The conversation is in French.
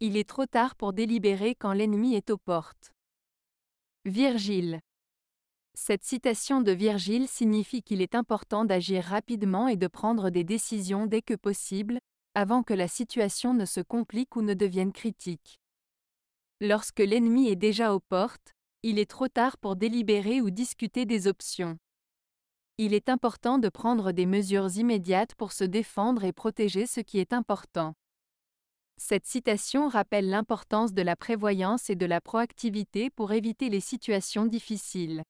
Il est trop tard pour délibérer quand l'ennemi est aux portes. Virgile. Cette citation de Virgile signifie qu'il est important d'agir rapidement et de prendre des décisions dès que possible, avant que la situation ne se complique ou ne devienne critique. Lorsque l'ennemi est déjà aux portes, il est trop tard pour délibérer ou discuter des options. Il est important de prendre des mesures immédiates pour se défendre et protéger ce qui est important. Cette citation rappelle l'importance de la prévoyance et de la proactivité pour éviter les situations difficiles.